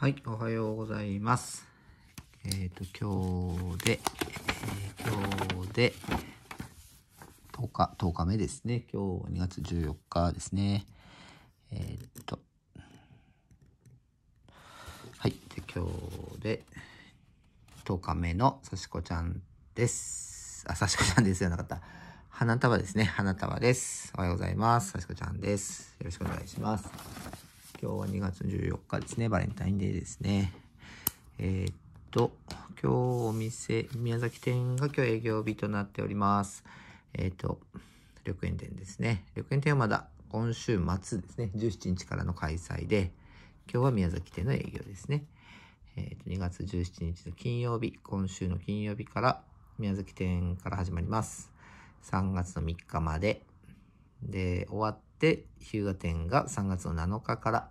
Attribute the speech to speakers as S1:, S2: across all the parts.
S1: はい、おはようございます。えっ、ー、と、今日で、えー、今日で、10日、10日目ですね。今日2月14日ですね。えっ、ー、と、はい、で、今日で、10日目のさしこちゃんです。あ、さしこちゃんですよ、ゃなかった。花束ですね。花束です。おはようございます。さしこちゃんです。よろしくお願いします。今日は2月14日ですね。バレンタインデーですね。えー、っと、今日お店、宮崎店が今日営業日となっております。えー、っと、緑園店ですね。緑園店はまだ今週末ですね。17日からの開催で、今日は宮崎店の営業ですね。えー、っと、2月17日の金曜日、今週の金曜日から宮崎店から始まります。3月の3日まで。で、終わって、て、日向展が3月の7日から、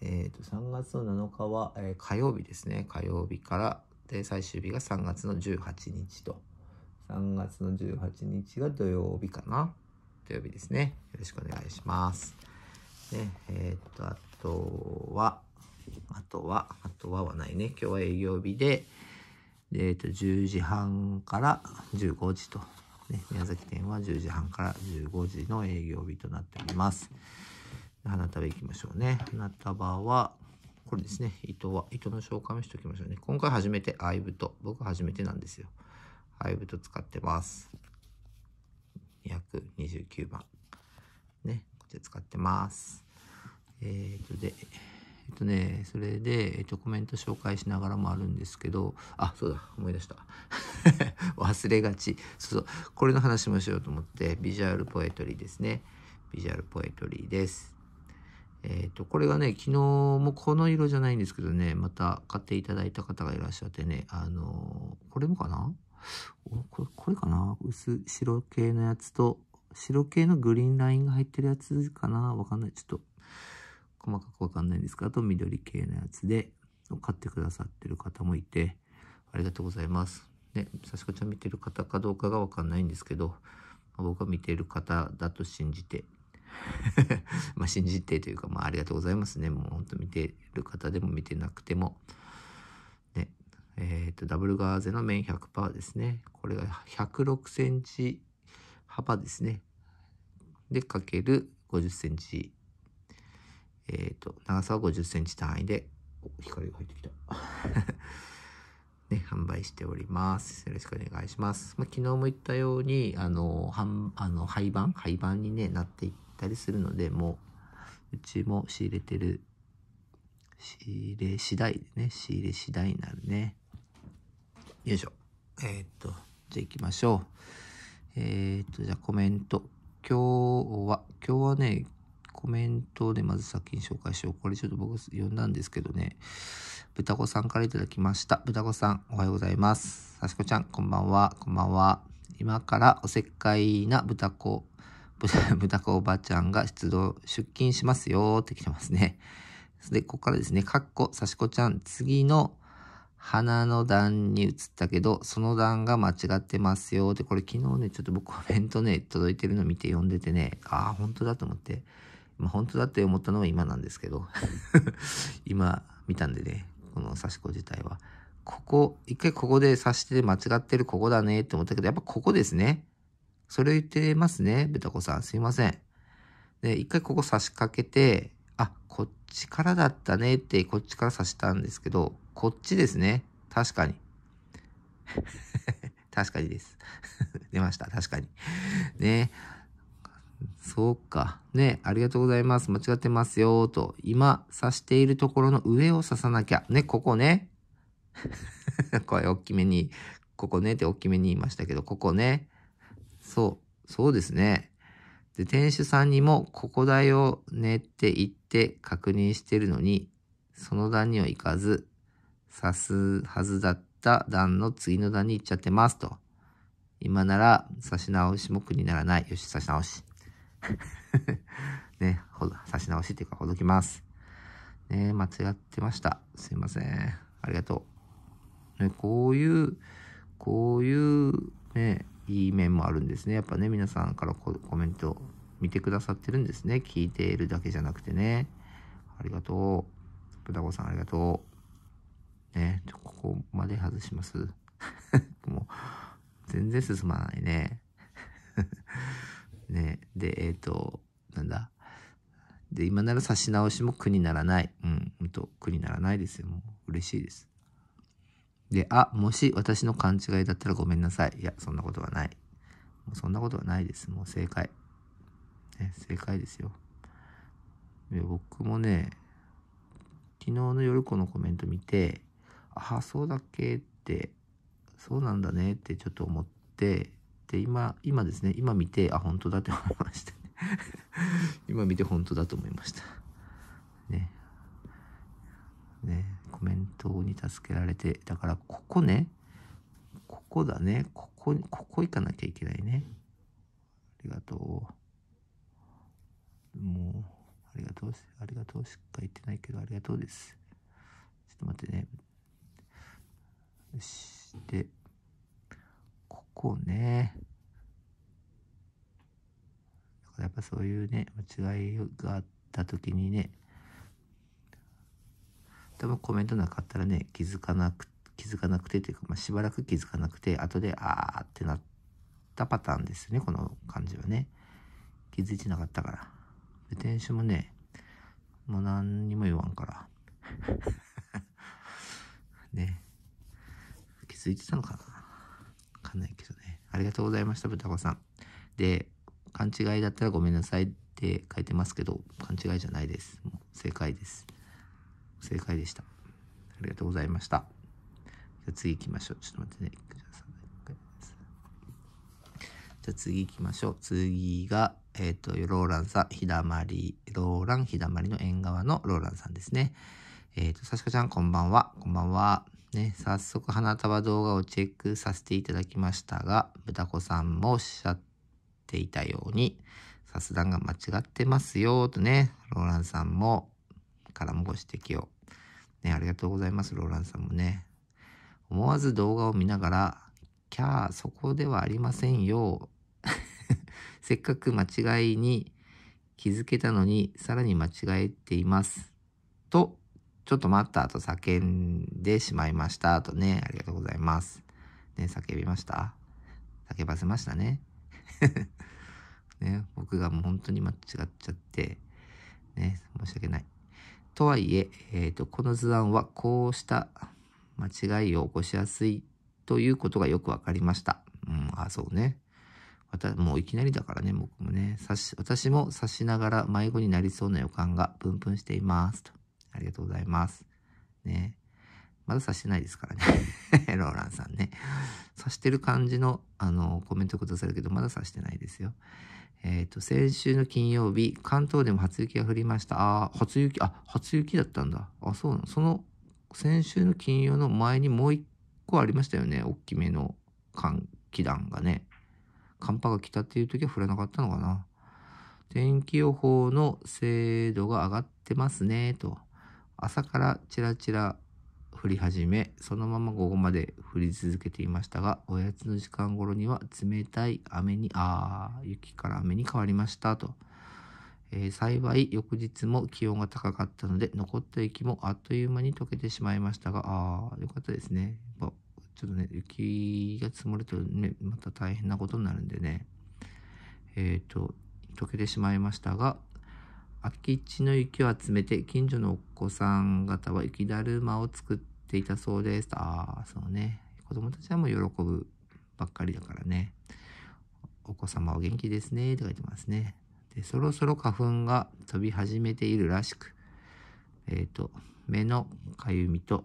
S1: えっ、ー、と、3月の7日は、えー、火曜日ですね。火曜日から、で、最終日が3月の18日と。3月の18日が土曜日かな。土曜日ですね。よろしくお願いします。で、えっ、ー、と、あとは、あとは、あとははないね。今日は営業日で、えっ、ー、と、10時半から15時と。ね、宮崎店は10時半から15時の営業日となっております。花束いきましょうね。花束は、これですね、糸は、糸の紹介もしておきましょうね。今回初めてアイブと、僕初めてなんですよ。アイブと使ってます。229番。ね、こち使ってます。えっ、ー、と、で、えっとね、それで、えっと、コメント紹介しながらもあるんですけど、あ、そうだ、思い出した。忘れがち。そうそう、これの話もしようと思って、ビジュアルポエトリーですね。ビジュアルポエトリーです。えっ、と、これがね、昨日もこの色じゃないんですけどね、また買っていただいた方がいらっしゃってね、あのー、これもかなこれこれかな薄白系のやつと、白系のグリーンラインが入ってるやつかなわかんない。ちょっと細かくわかんないんですかあと緑系のやつで、買ってくださってる方もいて、ありがとうございます。ね、さしこちゃん見てる方かどうかがわかんないんですけど、僕は見てる方だと信じて まあ信じてというか、まあありがとうございますね。もうほんと見てる方でも見てなくても。ね、えっ、ー、と、ダブルガーゼの面100%ですね。これが106センチ幅ですね。で、かける50センチえっ、ー、と、長さは50センチ単位で、光が入ってきた。ね、販売しております。よろしくお願いします。まあ、昨日も言ったように、あの、はんあの廃盤廃盤に、ね、なっていったりするので、もう、うちも仕入れてる、仕入れ次第でね、仕入れ次第になるね。よいしょ。えー、っと、じゃあ行きましょう。えー、っと、じゃあコメント。今日は、今日はね、コメントでまず先に紹介しよう。これちょっと僕読んだんですけどね。豚子さんから頂きました。豚子さん、おはようございます。さしこちゃん、こんばんは。こんばんは。今からおせっかいな豚子、豚子 おばちゃんが出動、出勤しますよって来てますね。で、ここからですね、かっこ、さしこちゃん、次の花の段に移ったけど、その段が間違ってますよ。って、これ昨日ね、ちょっと僕コメントね、届いてるの見て読んでてね、ああ、本当だと思って。まあ、本当だって思ったのは今なんですけど 今見たんでね、この刺し子自体は。ここ、一回ここで刺して間違ってるここだねって思ったけど、やっぱここですね。それを言ってますね、ベタ子さん。すいません。で、一回ここ差しかけて、あ、こっちからだったねって、こっちから刺したんですけど、こっちですね。確かに。確かにです。出ました。確かに。ね。そうか。ね、ありがとうございます。間違ってますよ、と。今、刺しているところの上を刺さなきゃ。ね、ここね。声 大きめに、ここねって大きめに言いましたけど、ここね。そう、そうですね。で、店主さんにも、ここだよねって言って確認してるのに、その段には行かず、刺すはずだった段の次の段に行っちゃってますと。今なら刺し直しも苦にならない。よし、刺し直し。ね、ほど、差し直しっていうか、ほどきます。ね、間違ってました。すいません。ありがとう。ね、こういう、こういう、ね、いい面もあるんですね。やっぱね、皆さんからコメント見てくださってるんですね。聞いているだけじゃなくてね。ありがとう。豚子さんありがとう。ね、ここまで外します。もう、全然進まないね。ね。で、えっ、ー、と、なんだ。で、今なら差し直しも苦にならない。うん、ほんと、苦にならないですよ。もう嬉しいです。で、あ、もし私の勘違いだったらごめんなさい。いや、そんなことはない。もうそんなことはないです。もう正解。ね、正解ですよ。僕もね、昨日の夜このコメント見て、ああ、そうだっけって、そうなんだねってちょっと思って、て今今ですね今見てあ本当だって思いました、今見て本当だと思いましたねねコメントに助けられてだからここねここだねここここ行かなきゃいけないねありがとうもうありがとうありがとうしか言ってないけどありがとうですちょっと待ってねよしで構ね、だからやっぱそういうね、間違いがあった時にね、多分コメントなかったらね、気づかなく、気づかなくてというか、まあ、しばらく気づかなくて、後で、あーってなったパターンですよね、この感じはね。気づいてなかったから。で、店主もね、もう何にも言わんから。ね。気づいてたのかなかんないけどね。ありがとうございました、豚子さん。で、勘違いだったらごめんなさいって書いてますけど、勘違いじゃないです。もう正解です。正解でした。ありがとうございました。じゃ次行きましょう。ちょっと待ってね。じゃ次行きましょう。次が、えっ、ー、と、ローランさん、ひだまり、ローラン、ひだまりの縁側のローランさんですね。えっ、ー、と、さしかちゃん、こんばんは。こんばんは。ね、早速花束動画をチェックさせていただきましたが、豚子さんもおっしゃっていたように、さすが間違ってますよ、とね、ローランさんも、からもご指摘を。ね、ありがとうございます、ローランさんもね。思わず動画を見ながら、キャー、そこではありませんよ。せっかく間違いに気づけたのに、さらに間違えています。と、ちょっと待ったと叫んでしまいましたとね、ありがとうございます。ね、叫びました叫ばせましたね。ね、僕がもう本当に間違っちゃって、ね、申し訳ない。とはいえ、えーと、この図案はこうした間違いを起こしやすいということがよく分かりました。うん、あ、そうね。もういきなりだからね、僕もね。私も刺しながら迷子になりそうな予感がプンプンしています。とありがとうございます。ね。まだ刺してないですからね。ローランさんね。刺してる感じの、あの、コメントくださるけど、まだ刺してないですよ。えっ、ー、と、先週の金曜日、関東でも初雪が降りました。ああ、初雪、あ、初雪だったんだ。あ、そうなの。その、先週の金曜の前にもう一個ありましたよね。大きめの寒気団がね。寒波が来たっていう時は降らなかったのかな。天気予報の精度が上がってますね、と。朝からちらちら降り始め、そのまま午後まで降り続けていましたが、おやつの時間頃には冷たい雨に、あ雪から雨に変わりましたと。えー、幸い翌日も気温が高かったので、残った雪もあっという間に溶けてしまいましたが、あー、よかったですね。やっぱちょっとね、雪が積もるとね、また大変なことになるんでね。えっ、ー、と、溶けてしまいましたが、空き地の雪を集めて、近所のお子さん方は雪だるまを作っていたそうです。ああ、そうね。子供たちはもう喜ぶばっかりだからね。お子様お元気ですね。って書いてますね。で、そろそろ花粉が飛び始めているらしく、えっ、ー、と、目のかゆみと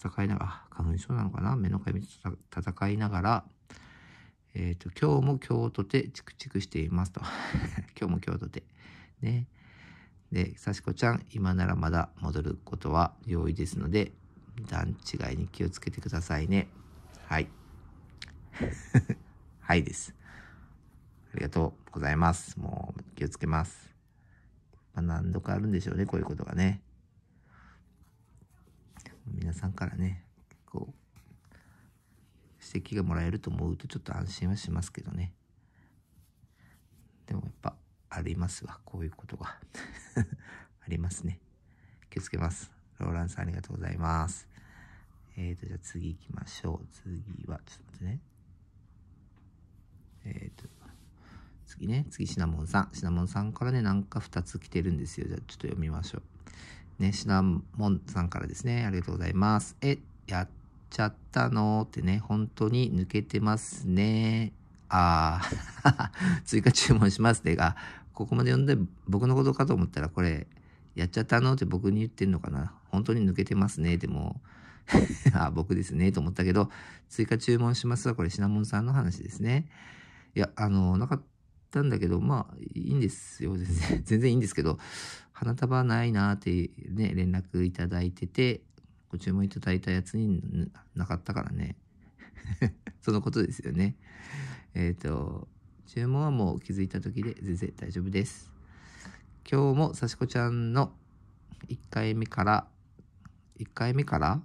S1: 戦いながら、花粉症なのかな目のかゆみと戦いながら、えっ、ー、と、今日も今日とてチクチクしていますと。今日も今日とて。ね。で、幸子ちゃん、今ならまだ戻ることは容易ですので、段違いに気をつけてくださいね。はい。はいです。ありがとうございます。もう気をつけます。まあ、何度かあるんでしょうね、こういうことがね。皆さんからね、こう、指摘がもらえると思うとちょっと安心はしますけどね。でもやっぱ、ありますわ。こういうことが。ありますね。気をつけます。ローランさんありがとうございます。えーと、じゃあ次行きましょう。次は、ちょっと待ってね。えーと、次ね、次シナモンさん。シナモンさんからね、なんか2つ来てるんですよ。じゃあちょっと読みましょう。ね、シナモンさんからですね、ありがとうございます。え、やっちゃったのってね、本当に抜けてますね。ああ、追加注文しますねが、ここまで読んで僕のことかと思ったらこれやっちゃったのって僕に言ってんのかな本当に抜けてますねでも あ僕ですねと思ったけど追加注文しますはこれシナモンさんの話ですねいやあのなかったんだけどまあいいんですよ全然 全然いいんですけど花束ないなってね連絡いただいててご注文いただいたやつになかったからね そのことですよねえっ、ー、と注文はもう気づいた時で全然大丈夫です。今日もさしこちゃんの1回目から、1回目から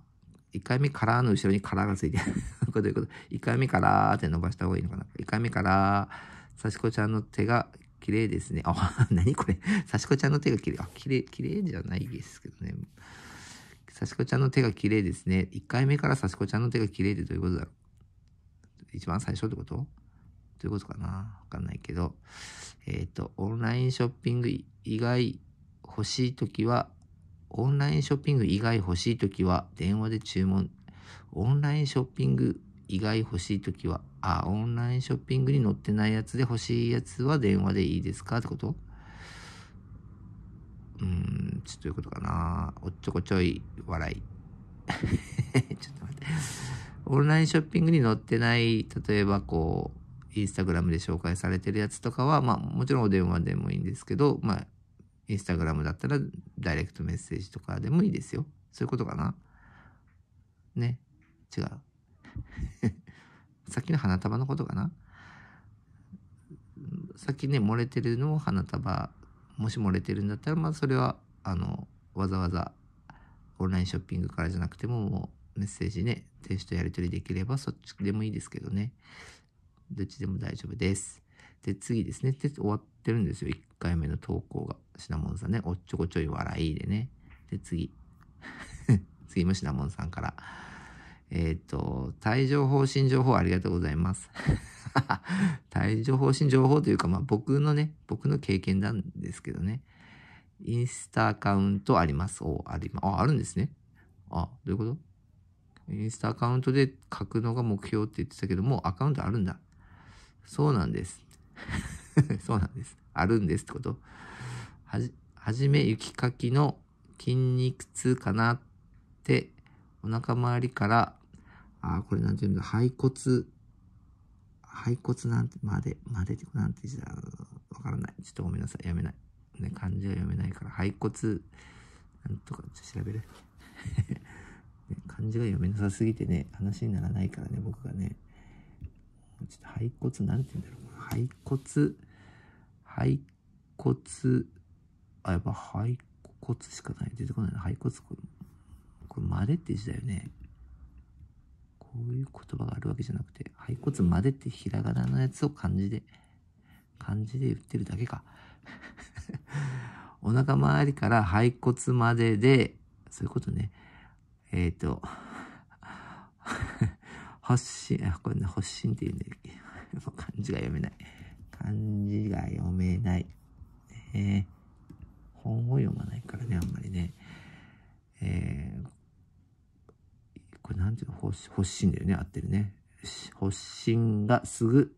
S1: 1回目からの後ろにからがついてる。こういうこと ?1 回目からって伸ばした方がいいのかな ?1 回目から、さしこちゃんの手が綺麗ですね。あ、な にこれ。さしこちゃんの手が綺麗。あ、綺麗、綺麗じゃないですけどね。さしこちゃんの手が綺麗ですね。1回目からさしこちゃんの手が綺麗ってどういうことだろう一番最初ってことということかなわかんないけど。えっ、ー、と、オンラインショッピング以外欲しいときは、オンラインショッピング以外欲しいときは、電話で注文。オンラインショッピング以外欲しいときは、あ、オンラインショッピングに載ってないやつで欲しいやつは電話でいいですかってことうん、ちょっということかな。おっちょこちょい笑い。ちょっと待って。オンラインショッピングに載ってない、例えばこう、インスタグラムで紹介されてるやつとかは、まあ、もちろんお電話でもいいんですけど、まあ、インスタグラムだったらダイレクトメッセージとかでもいいですよ。そういうことかな。ね。違う。さっきの花束のことかな。さっきね、漏れてるのを花束、もし漏れてるんだったら、まあそれは、あの、わざわざオンラインショッピングからじゃなくても、もうメッセージね、店主とやり取りできればそっちでもいいですけどね。どっちでも大丈夫です。で、次ですね。で、終わってるんですよ。1回目の投稿が。シナモンさんね。おっちょこちょい笑いでね。で、次。次もシナモンさんから。えっ、ー、と、帯状疱疹情報ありがとうございます。帯状疱疹情報というか、まあ僕のね、僕の経験なんですけどね。インスタアカウントあります。お、あり、あ、あるんですね。あ、どういうことインスタアカウントで書くのが目標って言ってたけども、アカウントあるんだ。そうなんです。そうなんです。あるんですってことはじ、はじめ雪かきの筋肉痛かなって、お腹周りから、あ、これなんて言うんだ、肺骨、肺骨なんて、まで、までって、なんて言うんだわからない。ちょっとごめんなさい。やめない。ね、漢字は読めないから、肺骨、なんとか、調べる。ね、漢字が読めなさすぎてね、話にならないからね、僕がね。ちょっと肺骨、なんて言うんだろう肺骨、肺骨、あ、やっぱ肺骨しかない。出てこないな。肺骨、これ、これまでって字だよね。こういう言葉があるわけじゃなくて、肺骨までってひらがなのやつを漢字で、漢字で言ってるだけか。お腹周りから肺骨までで、そういうことね。えっ、ー、と、発信、あ、これね、発信って言うんだっけ。もう漢字が読めない。漢字が読めない。ね本を読まないからね、あんまりね。えー、これなんていうの発信だよね、合ってるね。発信がすぐ、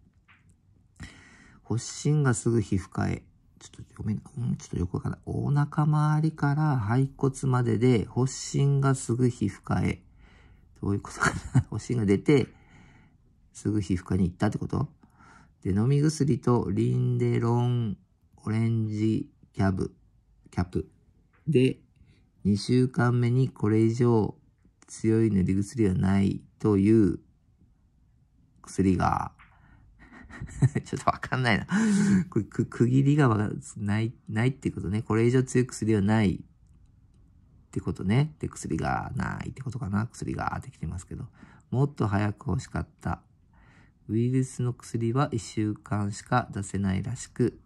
S1: 発信がすぐ皮膚科へ。ちょっと読めない。うん、ちょっとよくわからない。お腹周りから肺骨までで、発疹がすぐ皮膚科へ。そういうことかな。星が出て、すぐ皮膚科に行ったってことで、飲み薬とリンデロンオレンジキャブ、キャップ。で、2週間目にこれ以上強い塗り薬はないという薬が ちょっとわかんないなこれ、区切りがない、ないってことね。これ以上強い薬はないってことね。で、薬がないってことかな。薬がってきてますけど。もっと早く欲しかった。ウイルスの薬は1週間しか出せないらしく、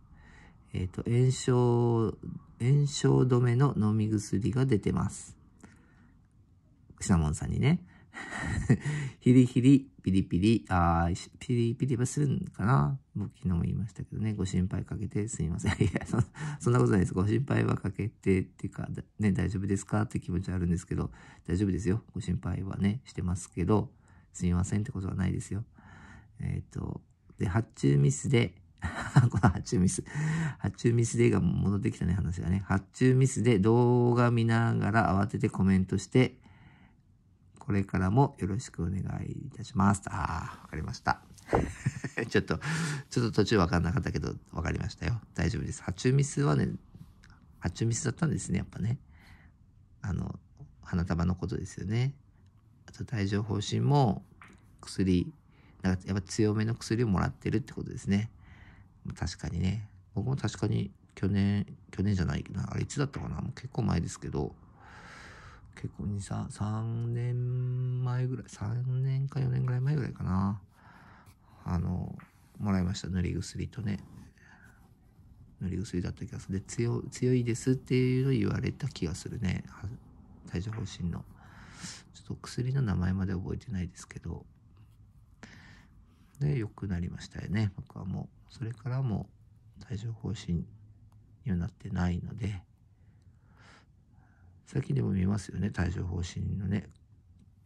S1: えっ、ー、と、炎症、炎症止めの飲み薬が出てます。シナモンさんにね。ヒリヒリ、ピリピリ、あピリピリはするんかな僕昨日も言いましたけどね、ご心配かけてすみません。いやそ、そんなことないです。ご心配はかけてっていうか、ね、大丈夫ですかって気持ちはあるんですけど、大丈夫ですよ。ご心配はね、してますけど、すみませんってことはないですよ。えっ、ー、と、で、発注ミスで、この発注ミス。発注ミスでが戻ってきたね、話がね。発注ミスで動画見ながら慌ててコメントして、これからもよろしくお願いいたします。ああ、わかりました。ちょっと、ちょっと途中わかんなかったけど、わかりましたよ。大丈夫です。ハチュミスはね、ハチュミスだったんですね、やっぱね。あの、花束のことですよね。あと、帯状疱疹も薬、なんかやっぱ強めの薬をもらってるってことですね。確かにね。僕も確かに去年、去年じゃないな。あれいつだったかなもう結構前ですけど、結構2、3、3年前ぐらい、3年か4年ぐらい前ぐらいかな。あの、もらいました。塗り薬とね。塗り薬だった気がする。で、強、強いですっていうの言われた気がするね。帯状疱疹の。ちょっと薬の名前まで覚えてないですけど。で、良くなりましたよね。僕はもう。それからも帯状疱疹にはなってないので。最近でも見ますよね帯状疱疹のね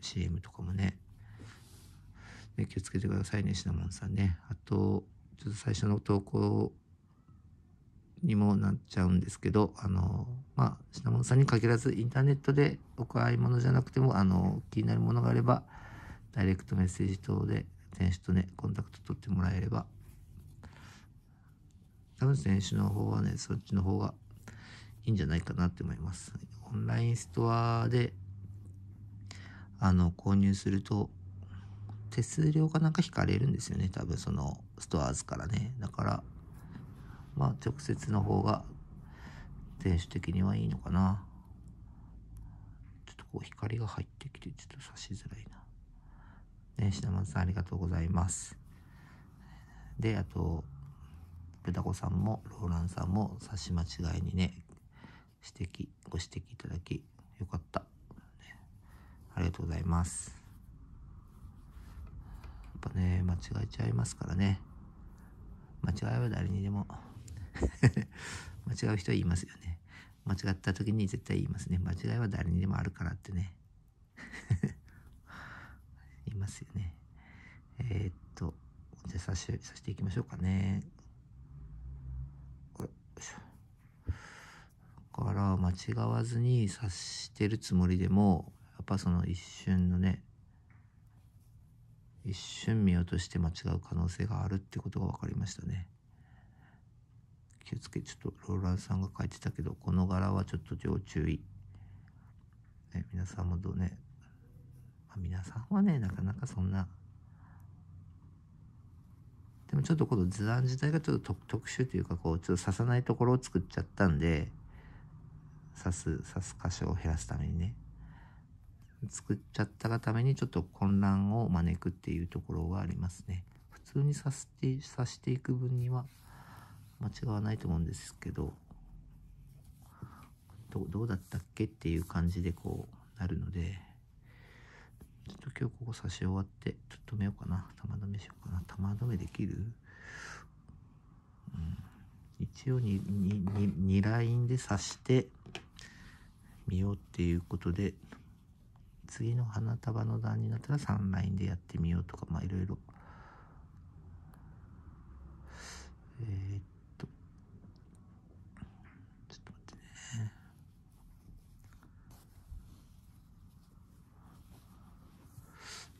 S1: CM とかもね気をつけてくださいねシナモンさんねあとちょっと最初の投稿にもなっちゃうんですけどあのまあモンさんに限らずインターネットでお買い物じゃなくてもあの気になるものがあればダイレクトメッセージ等で選手とねコンタクト取ってもらえれば多分選手の方はねそっちの方がいいんじゃないかなって思います。オンラインストアで、あの、購入すると、手数料かなんか引かれるんですよね。多分そのストアーズからね。だから、まあ直接の方が、店主的にはいいのかな。ちょっとこう光が入ってきて、ちょっと差しづらいな。ね、品松さんありがとうございます。で、あと、豚子さんも、ローランさんも、差し間違いにね、指摘、ご指摘いただき、よかった。ありがとうございます。やっぱね、間違えちゃいますからね。間違いは誰にでも 間違う人は言いますよね。間違った時に絶対言いますね。間違いは誰にでもあるからってね。言いますよね。えー、っと、じゃあさし、さしていきましょうかね。から間違わずに察してるつもりでもやっぱその一瞬のね一瞬見落として間違う可能性があるってことが分かりましたね気をつけちょっとローランさんが書いてたけどこの柄はちょっと要注意、ね、皆さんもどうね、まあ、皆さんはねなかなかそんなでもちょっとこの図案自体がちょっと特殊というかこうちょっと刺さないところを作っちゃったんで刺す、刺す箇所を減らすためにね。作っちゃったがためにちょっと混乱を招くっていうところはありますね。普通に刺して、刺していく分には間違わないと思うんですけど、どどうだったっけっていう感じでこうなるので、ちょっと今日ここ刺し終わって、ちょっと止めようかな。玉止めしようかな。玉止めできるうん。一応に、に、に、2ラインで刺して、見ようっていうことで次の花束の段になったら3ラインでやってみようとかまあいろいろえー、っとちょっと待ってね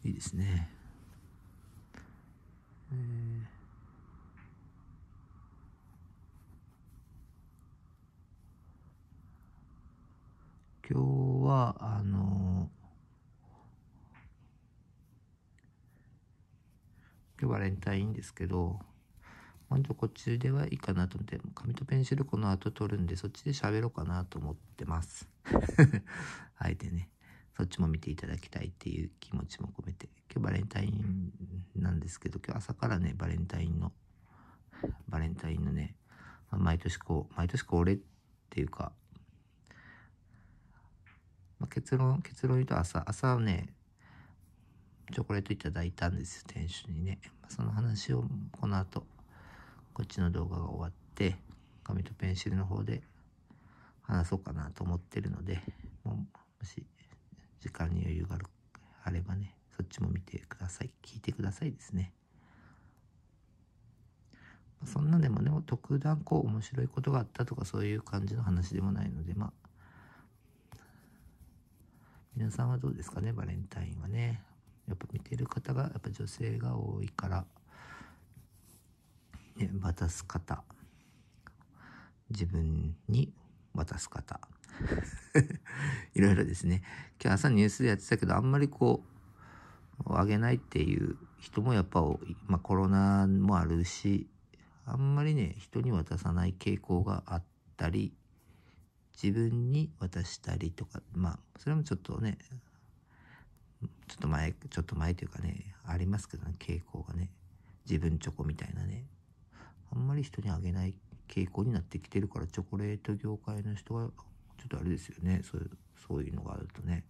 S1: いいですねえー今日は、あのー、今日バレンタインですけど、本とこっちではいいかなと思って、紙とペンシルこの後取るんで、そっちで喋ろうかなと思ってます。あえてね、そっちも見ていただきたいっていう気持ちも込めて、今日バレンタインなんですけど、今日朝からね、バレンタインの、バレンタインのね、毎年こう、毎年う俺っていうか、まあ、結論、結論言うと朝、朝ね、チョコレートいただいたんですよ、店主にね。まあ、その話を、この後、こっちの動画が終わって、紙とペンシルの方で話そうかなと思ってるので、ももし、時間に余裕があればね、そっちも見てください。聞いてくださいですね。そんなでもね、特段こう面白いことがあったとかそういう感じの話でもないので、まあ、皆さんはどうですかね、バレンタインはね。やっぱ見てる方が、やっぱ女性が多いから、ね、渡す方、自分に渡す方、いろいろですね。今日朝ニュースでやってたけど、あんまりこう、あげないっていう人もやっぱ、まあ、コロナもあるし、あんまりね、人に渡さない傾向があったり、自分に渡したりとか、まあ、それもちょっとね、ちょっと前、ちょっと前というかね、ありますけどね、傾向がね。自分チョコみたいなね。あんまり人にあげない傾向になってきてるから、チョコレート業界の人は、ちょっとあれですよね。そういう、そういうのがあるとね。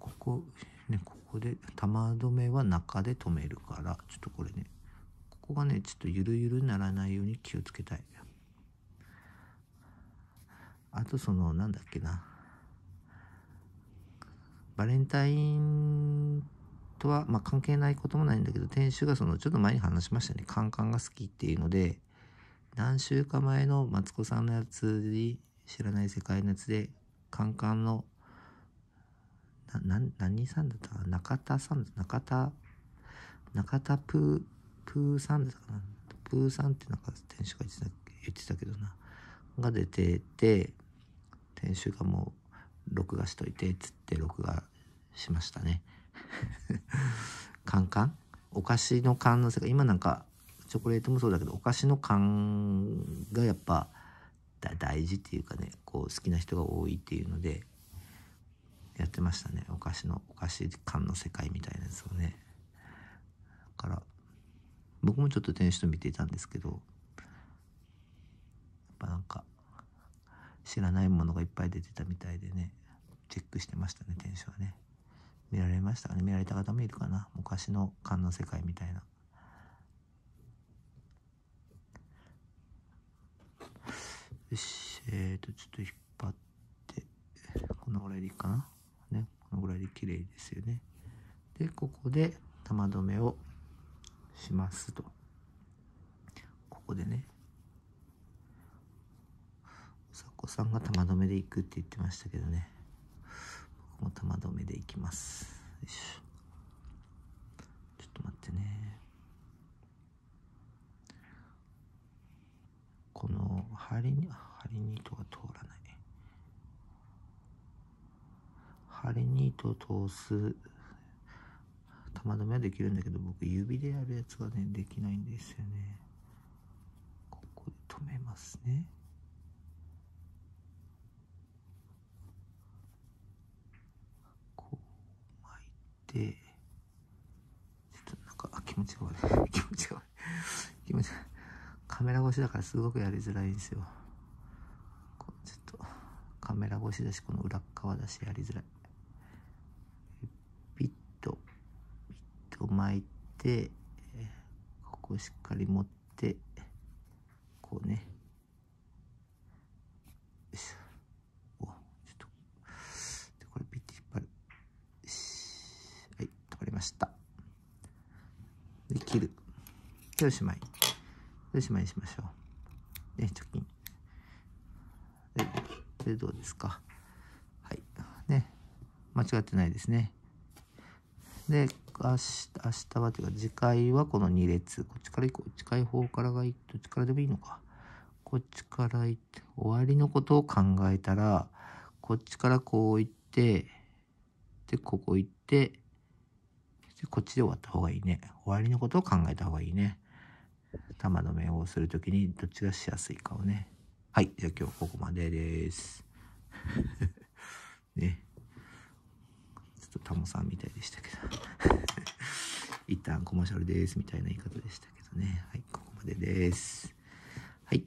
S1: ここ、ね、ここで、玉止めは中で止めるから、ちょっとこれね、ここがね、ちょっとゆるゆるにならないように気をつけたい。あとその、なんだっけな。バレンタインとは、まあ、関係ないこともないんだけど、店主がその、ちょっと前に話しましたね。カンカンが好きっていうので、何週か前のマツコさんのやつに、知らない世界のやつで、カンカンの、な、な何さんだったかな中田さん、中田、中田プー、プーさんだったかなプーさんってなんか店主が言ってた言ってたけどな。が出てて、編集がもう録画しといてっつって録画しましたねカンカンお菓子の缶の世界今なんかチョコレートもそうだけどお菓子の缶がやっぱ大事っていうかねこう好きな人が多いっていうのでやってましたねお菓子のお菓子缶の世界みたいなやつをねだから僕もちょっと店主と見ていたんですけどやっぱなんか知らないものがいっぱい出てたみたいでね、チェックしてましたね、店主はね。見られましたかね見られた方もいるかな昔の勘の世界みたいな。よし、えーと、ちょっと引っ張って、このぐらいでいいかなね、このぐらいで綺麗ですよね。で、ここで玉止めをしますと。ここでね。さんが玉止めで行くって言ってましたけどね僕も玉止めで行きますよいしょちょっと待ってねこの針に針に糸が通らない針に糸を通す玉止めはできるんだけど僕指でやるやつがねできないんですよねここで止めますねて、ちょっとなんか、あ、気持ちが悪い。気持ちが悪い。気持ちが悪い。カメラ越しだからすごくやりづらいんですよ。こちょっと、カメラ越しだし、この裏側だし、やりづらい。ピッと、ピッと巻いて、ここをしっかり持って、こうね。おしまい。おしまいにしましょう。で、貯金。で、でどうですか。はい。ね。間違ってないですね。で、明日、明日はというか、次回はこの2列。こっちから行こう。近い方からがいい。どっちからでもいいのか。こっちから行って、終わりのことを考えたら、こっちからこう行って、で、ここ行って、でこっちで終わった方がいいね。終わりのことを考えた方がいいね。玉の面をする時にどっちがしやすいかをねはいじゃあ今日ここまでです ねちょっとタモさんみたいでしたけど 一旦コマーシャルですみたいな言い方でしたけどねはいここまでですはい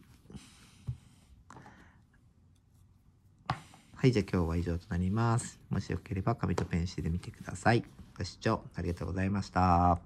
S1: はい、じゃあ今日は以上となります。もしよければ紙とペンシルで見てください。ご視聴ありがとうございました。